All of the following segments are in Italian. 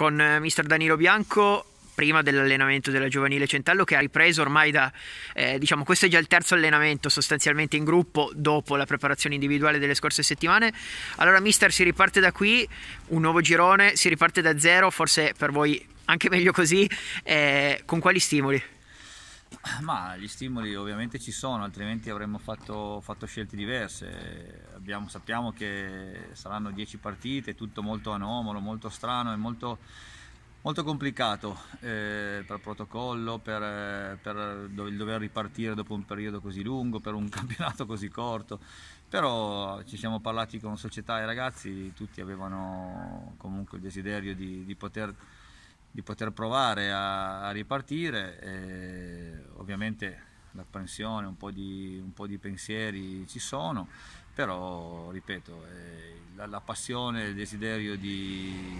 con eh, mister Danilo Bianco prima dell'allenamento della giovanile Centello che ha ripreso ormai da eh, diciamo questo è già il terzo allenamento sostanzialmente in gruppo dopo la preparazione individuale delle scorse settimane allora mister si riparte da qui un nuovo girone si riparte da zero forse per voi anche meglio così eh, con quali stimoli? Ma gli stimoli ovviamente ci sono, altrimenti avremmo fatto, fatto scelte diverse. Abbiamo, sappiamo che saranno dieci partite, tutto molto anomalo, molto strano e molto, molto complicato eh, per protocollo, per, per dover ripartire dopo un periodo così lungo, per un campionato così corto. Però ci siamo parlati con società e ragazzi, tutti avevano comunque il desiderio di, di, poter, di poter, provare a, a ripartire. E, eh, ovviamente l'apprensione, un, un, po' di pensieri ci sono, però ripeto, eh, la, la, passione, il desiderio di,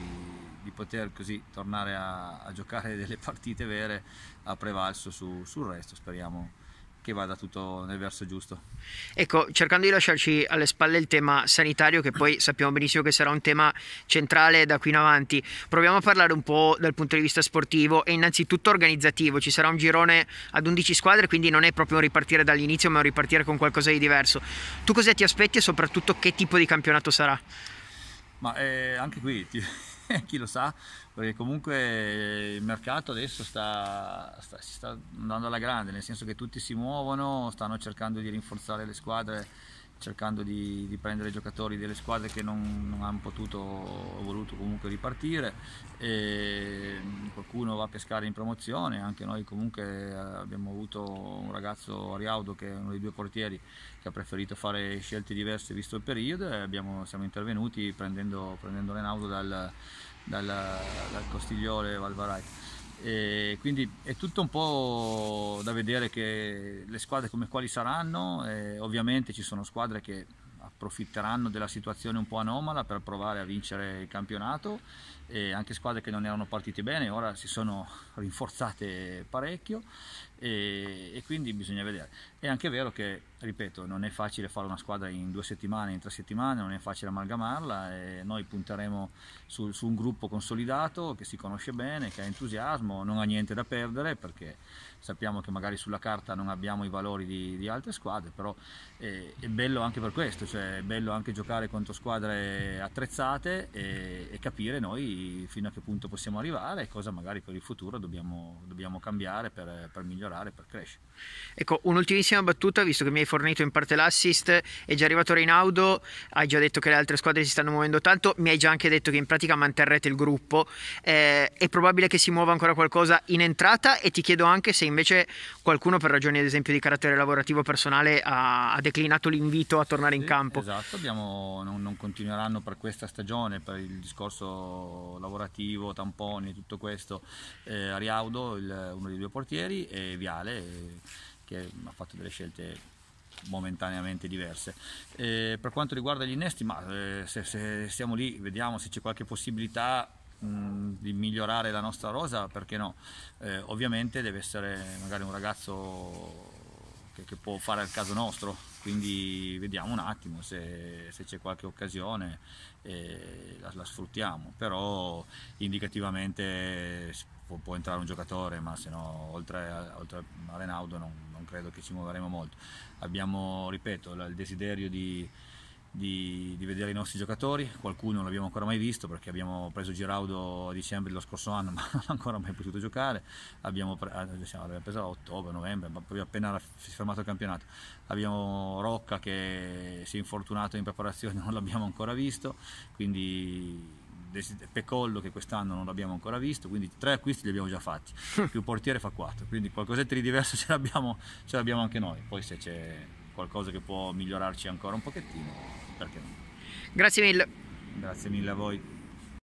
di poter così tornare a, a, giocare delle partite vere ha prevalso su, sul resto, speriamo che vada tutto nel verso giusto. Ecco, cercando di lasciarci alle spalle il tema sanitario, che poi sappiamo benissimo che sarà un tema centrale da qui in avanti, proviamo a parlare un po' dal punto di vista sportivo e innanzitutto organizzativo. Ci sarà un girone ad 11 squadre, quindi non è proprio un ripartire dall'inizio, ma un ripartire con qualcosa di diverso. Tu cosa ti aspetti e soprattutto che tipo di campionato sarà? ma eh, anche qui ti, chi lo sa perché comunque il mercato adesso sta, sta, si sta andando alla grande nel senso che tutti si muovono stanno cercando di rinforzare le squadre cercando di, di, prendere giocatori delle squadre che non, non hanno potuto o voluto comunque ripartire, e mm, qualcuno va a pescare in promozione, anche noi comunque eh, abbiamo avuto un ragazzo Ariaudo che è uno dei due portieri che ha preferito fare scelte diverse visto il periodo e abbiamo, siamo intervenuti prendendo, prendendo Renaudo dal, dal, dal Costiglione Valvarai. E quindi è tutto un po' da vedere che le squadre come quali saranno, e ovviamente ci sono squadre che approfitteranno della situazione un po' anomala per provare a vincere il campionato e anche squadre che non erano partite bene ora si sono rinforzate parecchio e, e, quindi bisogna vedere è anche vero che ripeto non è facile fare una squadra in due settimane in tre settimane non è facile amalgamarla noi punteremo su, su un gruppo consolidato che si conosce bene che ha entusiasmo non ha niente da perdere perché sappiamo che magari sulla carta non abbiamo i valori di, di altre squadre però è, eh, è bello anche per questo cioè è bello anche giocare contro squadre attrezzate e, e, capire noi fino a che punto possiamo arrivare e cosa magari per il futuro dobbiamo, dobbiamo cambiare per, per, migliorare, per crescere. Ecco, un'ultimissima battuta, visto che mi hai fornito in parte l'assist, è già arrivato Reinaudo, hai già detto che le altre squadre si stanno muovendo tanto, mi hai già anche detto che in pratica manterrete il gruppo, eh, è probabile che si muova ancora qualcosa in entrata e ti chiedo anche se invece qualcuno per ragioni ad esempio di carattere lavorativo personale ha, ha declinato l'invito a tornare in campo campo. Esatto, abbiamo, non, non, continueranno per questa stagione, per il discorso lavorativo, tamponi, e tutto questo, eh, Ariaudo, il, uno dei due portieri, e Viale, che ha fatto delle scelte momentaneamente diverse. Eh, per quanto riguarda gli innesti, ma, eh, se, se, siamo lì vediamo se c'è qualche possibilità di migliorare la nostra rosa perché no eh, ovviamente deve essere magari un ragazzo che, che, può fare al caso nostro quindi vediamo un attimo se, se c'è qualche occasione e la, la, sfruttiamo però indicativamente può, può, entrare un giocatore ma se no oltre a, oltre a Renaudo non, non credo che ci muoveremo molto abbiamo ripeto il desiderio di di, di, vedere i nostri giocatori, qualcuno non l'abbiamo ancora mai visto perché abbiamo preso Giraudo a dicembre dello scorso anno ma non ha ancora mai potuto giocare, abbiamo, ah, diciamo, l'abbiamo preso a ottobre, novembre, proprio appena si è fermato il campionato, abbiamo Rocca che si è infortunato in preparazione, non l'abbiamo ancora visto, quindi Pecollo che quest'anno non l'abbiamo ancora visto, quindi tre acquisti li abbiamo già fatti, più portiere fa quattro, quindi qualcosa di diverso ce l'abbiamo, ce l'abbiamo anche noi, poi se c'è qualcosa che può migliorarci ancora un pochettino, perché no? Grazie mille. Grazie mille a voi.